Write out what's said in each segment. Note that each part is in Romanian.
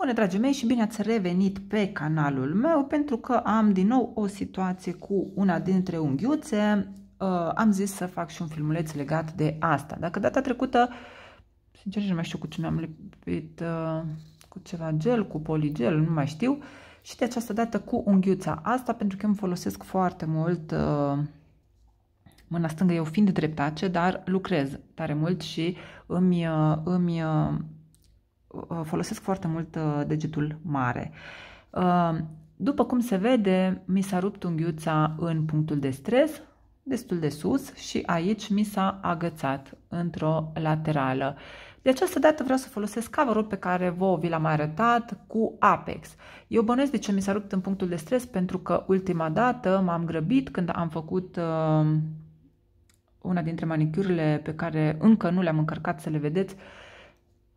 Bună, dragii mei, și bine ați revenit pe canalul meu pentru că am din nou o situație cu una dintre unghiuțe. Uh, am zis să fac și un filmuleț legat de asta. Dacă data trecută, sincer, nu mai știu cu ce mi-am lipit, uh, cu ceva gel, cu poligel, nu mai știu, și de această dată cu unghiuța asta, pentru că îmi folosesc foarte mult uh, mâna stângă, eu fiind dreptace, dar lucrez tare mult și îmi, uh, îmi uh, Uh, folosesc foarte mult uh, degetul mare. Uh, după cum se vede, mi s-a rupt unghiuța în punctul de stres, destul de sus și aici mi s-a agățat într-o laterală. De această dată vreau să folosesc cover pe care vă vi l-am arătat cu Apex. Eu bănuiesc de ce mi s-a rupt în punctul de stres pentru că ultima dată m-am grăbit când am făcut uh, una dintre manicurile pe care încă nu le-am încărcat să le vedeți,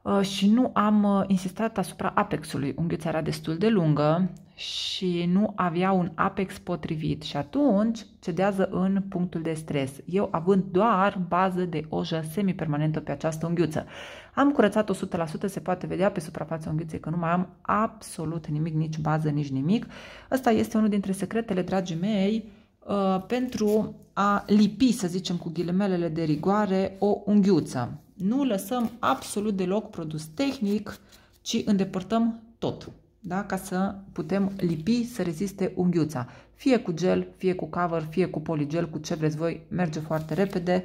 Uh, și nu am uh, insistat asupra apexului. Unghiuța era destul de lungă și nu avea un apex potrivit și atunci cedează în punctul de stres, eu având doar bază de ojă semipermanentă pe această unghiuță. Am curățat 100%, se poate vedea pe suprafața unghiuței că nu mai am absolut nimic, nici bază, nici nimic. Ăsta este unul dintre secretele, dragii mei, uh, pentru a lipi, să zicem cu ghilimelele de rigoare, o unghiuță. Nu lăsăm absolut deloc produs tehnic, ci îndepărtăm tot, da? ca să putem lipi să reziste unghiuța. Fie cu gel, fie cu cover, fie cu poligel, cu ce vreți voi, merge foarte repede.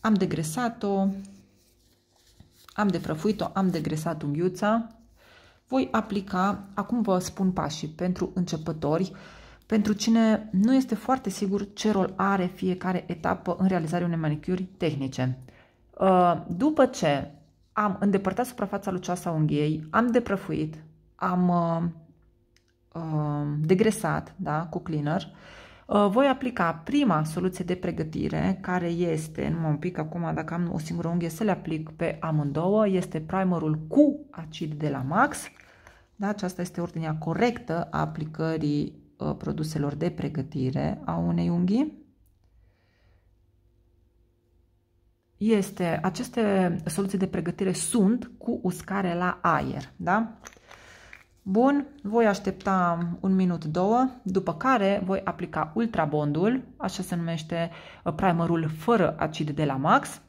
Am degresat-o, am deprăfuit o am degresat unghiuța. Voi aplica, acum vă spun pașii pentru începători, pentru cine nu este foarte sigur ce rol are fiecare etapă în realizarea unei manicuri tehnice. Uh, după ce am îndepărtat suprafața lucioasă a unghiei, am deprăfuit, am uh, uh, degresat da, cu cleaner, voi aplica prima soluție de pregătire, care este, nu un pic acum, dacă am o singură unghie, să le aplic pe amândouă, este primerul cu acid de la Max. Da, aceasta este ordinea corectă a aplicării produselor de pregătire a unei unghii. este, aceste soluții de pregătire sunt cu uscare la aer, da? Bun, voi aștepta un minut, două, după care voi aplica ultrabondul, așa se numește uh, primerul fără acid de la Max.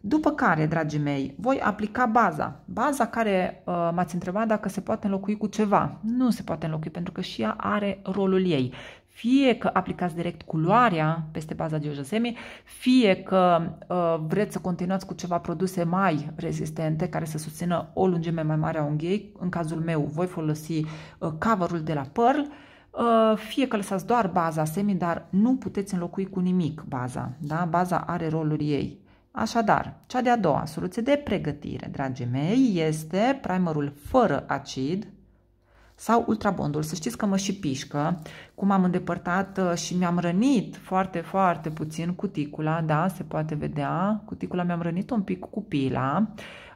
După care, dragii mei, voi aplica baza. Baza care uh, m-ați întrebat dacă se poate înlocui cu ceva. Nu se poate înlocui pentru că și ea are rolul ei fie că aplicați direct culoarea peste baza de ojosemi, fie că uh, vreți să continuați cu ceva produse mai rezistente care să susțină o lungime mai mare a unghiei, în cazul meu voi folosi uh, coverul de la Pearl, ă, fie că lăsați doar baza semi, dar nu puteți înlocui cu nimic baza, da? baza are rolul ei. Așadar, cea de-a doua soluție de pregătire, dragii mei, este primerul fără acid, sau ultrabondul. Să știți că mă și pișcă, cum am îndepărtat uh, și mi-am rănit foarte, foarte puțin cuticula, da, se poate vedea, cuticula mi-am rănit un pic cu pila.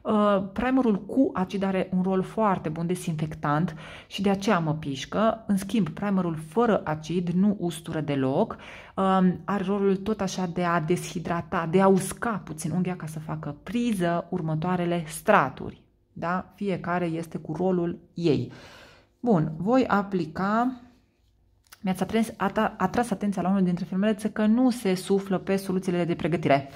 Uh, primerul cu acid are un rol foarte bun desinfectant și de aceea mă pișcă. În schimb, primerul fără acid nu ustură deloc, um, are rolul tot așa de a deshidrata, de a usca puțin unghia ca să facă priză următoarele straturi. Da? Fiecare este cu rolul ei. Bun, voi aplica... Mi-ați atras, atras atenția la unul dintre filmulețe că nu se suflă pe soluțiile de pregătire.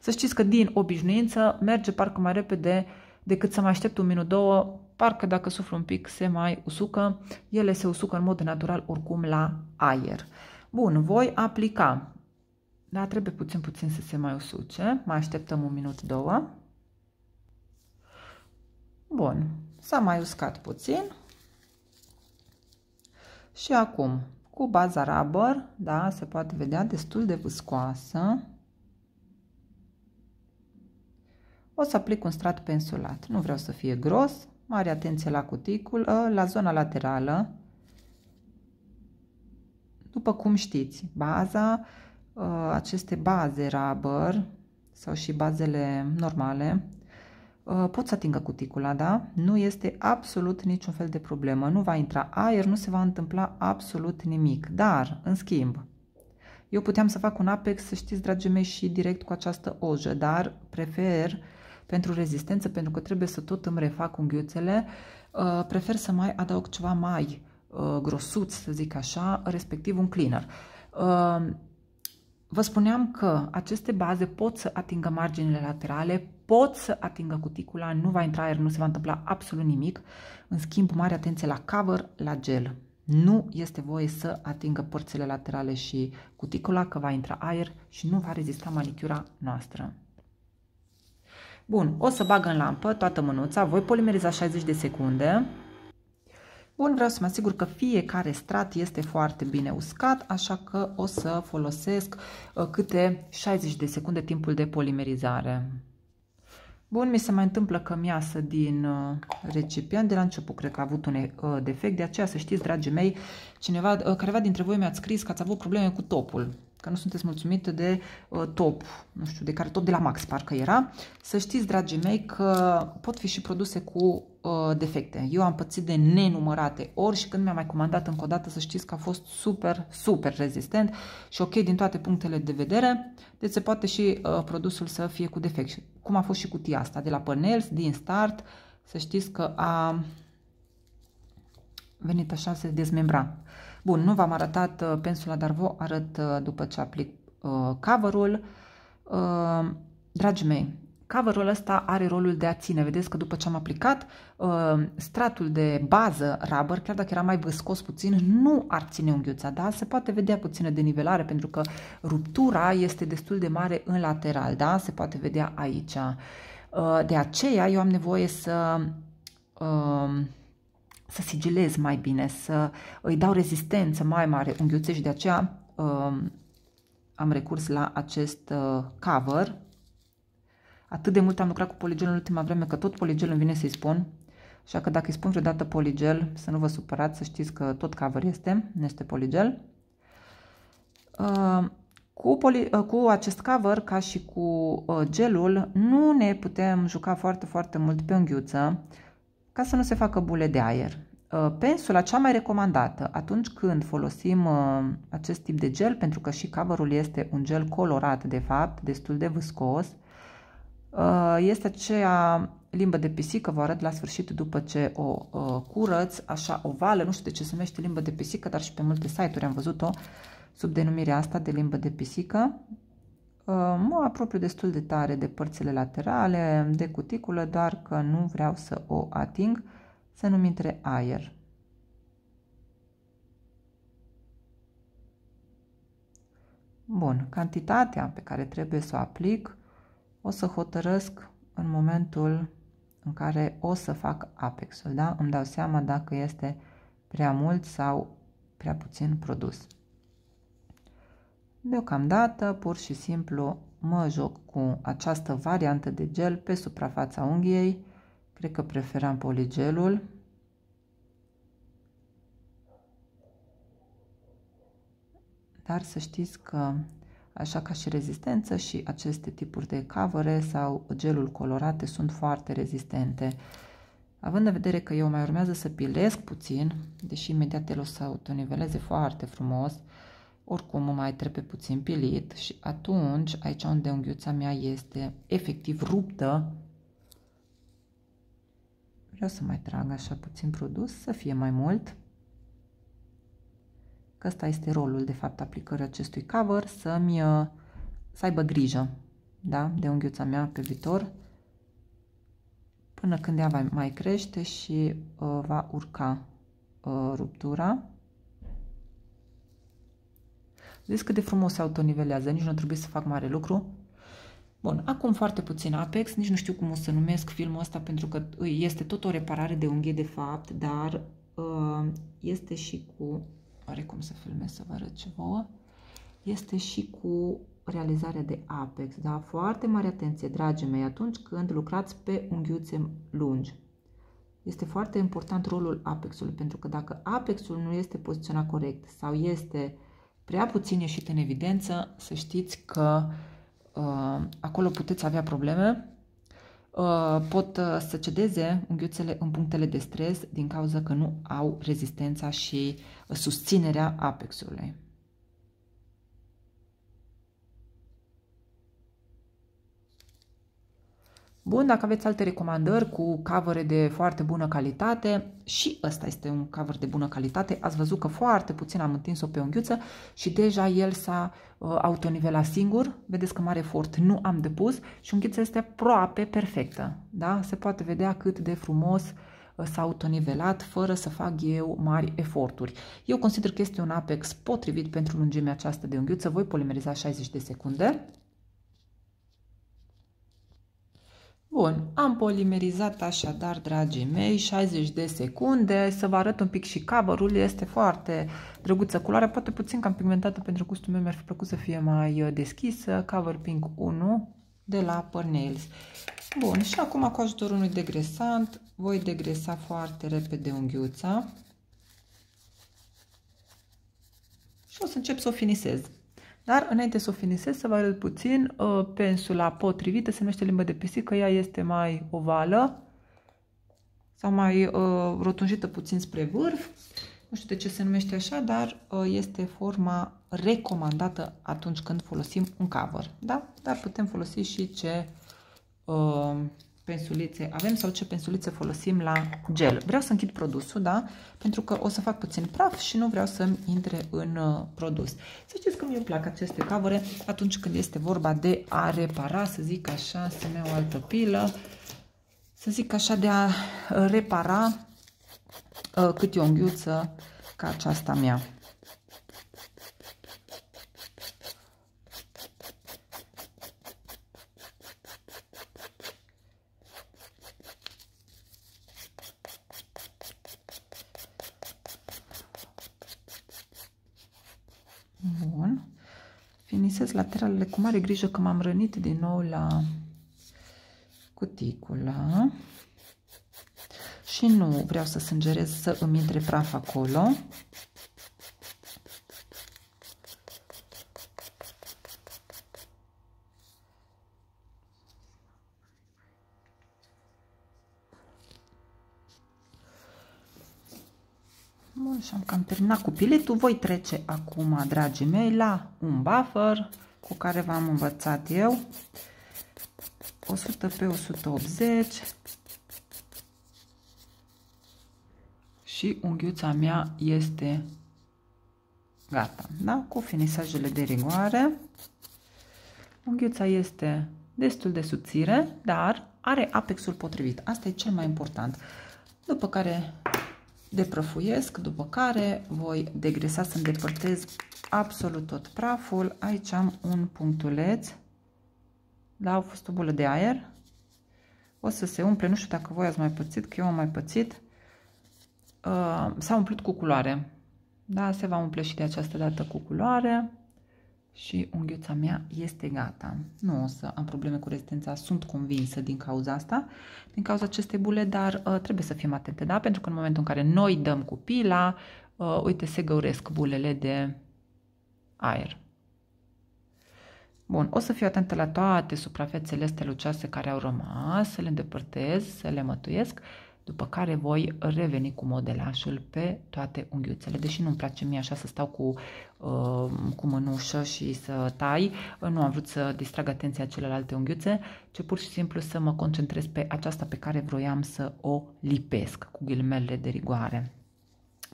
Să știți că din obișnuință merge parcă mai repede decât să mai aștept un minut, două, parcă dacă suflu un pic se mai usucă, ele se usucă în mod natural oricum la aer. Bun, voi aplica. Da, trebuie puțin, puțin să se mai usuce. Mai așteptăm un minut, două. Bun, S-a mai uscat puțin. Și acum, cu baza rubber, da, se poate vedea destul de viscoasă, o să aplic un strat pensulat. Nu vreau să fie gros, mare atenție la cuticul, ă, la zona laterală. După cum știți, baza, ă, aceste baze rubber sau și bazele normale Uh, pot să atingă cuticula, da? Nu este absolut niciun fel de problemă, nu va intra aer, nu se va întâmpla absolut nimic. Dar, în schimb, eu puteam să fac un apex, să știți, dragii mei, și direct cu această ojă, dar prefer pentru rezistență, pentru că trebuie să tot îmi refac unghiuțele, uh, prefer să mai adaug ceva mai uh, grosuț, să zic așa, respectiv un cleaner. Vă spuneam că aceste baze pot să atingă marginile laterale, pot să atingă cuticula, nu va intra aer, nu se va întâmpla absolut nimic. În schimb, mare atenție la cover, la gel. Nu este voie să atingă părțile laterale și cuticula, că va intra aer și nu va rezista manicura noastră. Bun, o să bag în lampă toată mânuța, voi polimeriza 60 de secunde. Bun, vreau să mă asigur că fiecare strat este foarte bine uscat, așa că o să folosesc uh, câte 60 de secunde timpul de polimerizare. Bun, mi se mai întâmplă că mi-asă din uh, recipient. De la început cred că a avut un uh, defect, de aceea să știți, dragii mei, cineva, careva dintre voi mi-ați scris că ați avut probleme cu topul că nu sunteți mulțumită de uh, top, nu știu, de care top de la Max parcă era, să știți, dragii mei, că pot fi și produse cu uh, defecte. Eu am pățit de nenumărate ori și când mi-am mai comandat încă o dată, să știți că a fost super, super rezistent și ok din toate punctele de vedere, deci se poate și uh, produsul să fie cu defect. Cum a fost și cutia asta, de la Pănels, din start, să știți că a venit așa să se dezmembra. Bun, nu v-am arătat uh, pensula, dar vă arăt uh, după ce aplic uh, coverul. Dragii mei, coverul ăsta are rolul de a ține. Vedeți că după ce am aplicat, stratul de bază rubber, chiar dacă era mai viscos puțin, nu ar ține unghiuța, da? Se poate vedea puțină nivelare, pentru că ruptura este destul de mare în lateral, da? Se poate vedea aici. De aceea eu am nevoie să să sigilez mai bine, să îi dau rezistență mai mare unghiuței și de aceea uh, am recurs la acest uh, cover. Atât de mult am lucrat cu poligel în ultima vreme că tot poligelul îmi vine să-i spun, așa că dacă îi spun vreodată poligel, să nu vă supărați, să știți că tot cover este, nu este poligel. Uh, cu, poli, uh, cu acest cover, ca și cu uh, gelul, nu ne putem juca foarte, foarte mult pe unghiuță, uh, ca să nu se facă bule de aer. Uh, Pensula cea mai recomandată atunci când folosim uh, acest tip de gel, pentru că și coverul este un gel colorat de fapt, destul de viscos, uh, este aceea limbă de pisică, vă arăt la sfârșit după ce o curăț, așa ovală, nu știu de ce se numește limbă de pisică, dar și pe multe site-uri am văzut-o sub denumirea asta de limbă de pisică mă apropiu destul de tare de părțile laterale, de cuticulă, doar că nu vreau să o ating, să nu-mi intre aer. Bun, cantitatea pe care trebuie să o aplic o să hotărăsc în momentul în care o să fac apexul, da? Îmi dau seama dacă este prea mult sau prea puțin produs. Deocamdată, pur și simplu, mă joc cu această variantă de gel pe suprafața unghiei. Cred că preferam poligelul. Dar să știți că, așa ca și rezistență, și aceste tipuri de cavere sau gelul colorate sunt foarte rezistente. Având în vedere că eu mai urmează să pilesc puțin, deși imediat el o să autoniveleze foarte frumos, oricum, mai trebuie puțin pilit și atunci, aici unde unghiuța mea este efectiv ruptă, vreau să mai trag așa puțin produs, să fie mai mult. Că ăsta este rolul, de fapt, aplicării acestui cover, să-mi uh, să aibă grijă da? de unghiuța mea pe viitor, până când ea va mai crește și uh, va urca uh, ruptura. Vedeți cât de frumos se autonivelează, nici nu trebuie să fac mare lucru. Bun, acum foarte puțin Apex, nici nu știu cum o să numesc filmul ăsta pentru că este tot o reparare de unghie de fapt, dar uh, este și cu, Are cum să filmez să vă arăt ceva. este și cu realizarea de Apex, da? Foarte mare atenție, dragii mei, atunci când lucrați pe unghiuțe lungi. Este foarte important rolul Apexului, pentru că dacă Apexul nu este poziționat corect sau este prea puțin ieșit în evidență, să știți că uh, acolo puteți avea probleme. Uh, pot uh, să cedeze unghiuțele în punctele de stres din cauza că nu au rezistența și uh, susținerea apexului. Bun, dacă aveți alte recomandări cu cavere de foarte bună calitate, și ăsta este un cover de bună calitate, ați văzut că foarte puțin am întins-o pe unghiuță și deja el s-a uh, autonivelat singur, vedeți că mare efort nu am depus și unghiuța este aproape perfectă, da? se poate vedea cât de frumos uh, s-a autonivelat fără să fac eu mari eforturi. Eu consider că este un apex potrivit pentru lungimea aceasta de unghiuță, voi polimeriza 60 de secunde. Bun, am polimerizat așadar, dragii mei, 60 de secunde, să vă arăt un pic și cover este foarte drăguță culoare, poate puțin cam pigmentată pentru gustul meu, mi-ar fi plăcut să fie mai uh, deschisă, cover pink 1 de la Pernales. Bun, și acum cu ajutorul unui degresant voi degresa foarte repede unghiuța și o să încep să o finisez. Dar înainte să o finisez, să vă arăt puțin uh, pensula potrivită, se numește limba de pisică, ea este mai ovală sau mai uh, rotunjită puțin spre vârf. Nu știu de ce se numește așa, dar uh, este forma recomandată atunci când folosim un cover. Da? Dar putem folosi și ce uh, pensulițe avem sau ce pensulițe folosim la gel. Vreau să închid produsul, da? Pentru că o să fac puțin praf și nu vreau să intre în uh, produs. Să știți că mi-e plac aceste cavere atunci când este vorba de a repara, să zic așa, să-mi iau o altă pilă, să zic așa, de a uh, repara uh, e o înghiuță ca aceasta mea. Tenisez lateralele cu mare grijă că m-am rănit din nou la cuticula. Și nu vreau să sângerez să îmi intre praf acolo. Bun, și am cam terminat cu biletul. Voi trece acum, dragii mei, la un buffer cu care v-am învățat eu. 100 pe 180 și unghiuța mea este gata, da? Cu finisajele de rigoare. Unghiuța este destul de subțire, dar are apexul potrivit. Asta e cel mai important. După care deprăfuiesc, după care voi degresa să îndepărtez absolut tot praful. Aici am un punctuleț, da, a fost o fustubulă de aer. O să se umple, nu știu dacă voi ați mai pățit, că eu am mai pățit. Uh, S-a umplut cu culoare. Da, se va umple și de această dată cu culoare și unghiuța mea este gata. Nu o să am probleme cu rezistența, sunt convinsă din cauza asta, din cauza acestei bule, dar uh, trebuie să fim atente, da? Pentru că în momentul în care noi dăm cu pila, uh, uite, se găuresc bulele de aer. Bun, o să fiu atentă la toate suprafețele astea lucioase care au rămas, să le îndepărtez, să le mătuiesc după care voi reveni cu modelașul pe toate unghiuțele. Deși nu-mi place mie așa să stau cu, uh, cu mânușă și să tai, nu am vrut să distrag atenția celelalte unghiuțe, ci pur și simplu să mă concentrez pe aceasta pe care vroiam să o lipesc cu ghilimele de rigoare.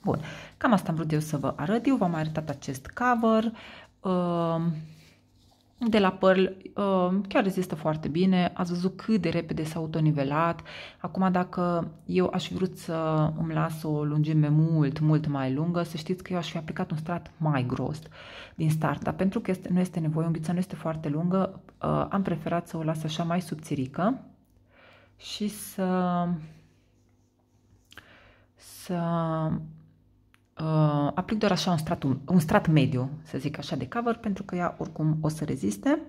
Bun, cam asta am vrut eu să vă arăt. Eu v-am arătat acest cover. Uh, de la Pearl uh, chiar rezistă foarte bine, ați văzut cât de repede s-a autonivelat. Acum dacă eu aș fi vrut să îmi las o lungime mult, mult mai lungă, să știți că eu aș fi aplicat un strat mai gros din start, dar pentru că este, nu este nevoie, unghița nu este foarte lungă, uh, am preferat să o las așa mai subțirică și să, să uh, aplic doar așa un strat, un strat mediu, să zic așa, de cover, pentru că ea oricum o să reziste.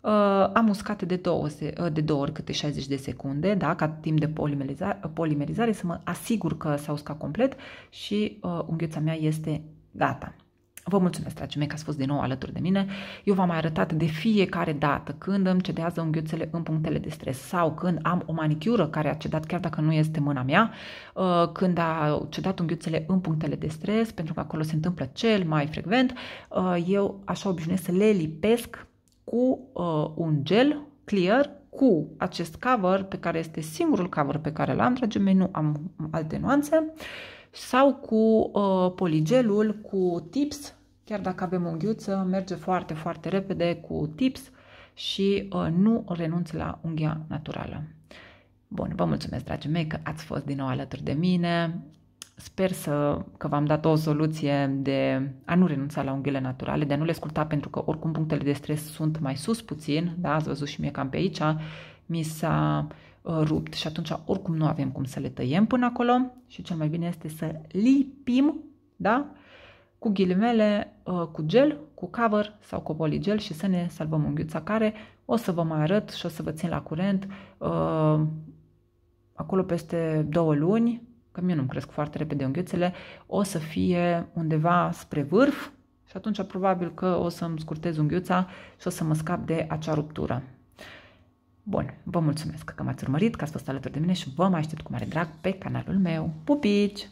Uh, am uscat de două, uh, de două ori câte 60 de secunde, da, ca timp de polimerizare, polimerizare să mă asigur că s-a uscat complet și uh, unghiuța mea este gata. Vă mulțumesc, dragii mei, că ați fost din nou alături de mine. Eu v-am arătat de fiecare dată când îmi cedează unghiuțele în punctele de stres sau când am o manicură care a cedat chiar dacă nu este mâna mea, uh, când a cedat unghiuțele în punctele de stres, pentru că acolo se întâmplă cel mai frecvent, uh, eu așa obișnuiesc să le lipesc cu uh, un gel clear cu acest cover pe care este singurul cover pe care l-am, dragii mei, nu am alte nuanțe, sau cu uh, poligelul, cu tips Chiar dacă avem unghiuță, merge foarte, foarte repede cu tips și uh, nu renunț la unghia naturală. Bun, vă mulțumesc, dragii mei, că ați fost din nou alături de mine. Sper să, că v-am dat o soluție de a nu renunța la unghiile naturale, de a nu le scurta, pentru că oricum punctele de stres sunt mai sus puțin, da, ați văzut și mie cam pe aici, mi s-a uh, rupt și atunci oricum nu avem cum să le tăiem până acolo și cel mai bine este să lipim, da, cu ghilimele, uh, cu gel, cu cover sau cu poligel și să ne salvăm unghiuța care o să vă mai arăt și o să vă țin la curent uh, acolo peste două luni, că mie nu-mi cresc foarte repede unghiuțele, o să fie undeva spre vârf și atunci probabil că o să-mi scurtez unghiuța și o să mă scap de acea ruptură. Bun, vă mulțumesc că m-ați urmărit, că ați fost alături de mine și vă mai aștept cu mare drag pe canalul meu. Pupici!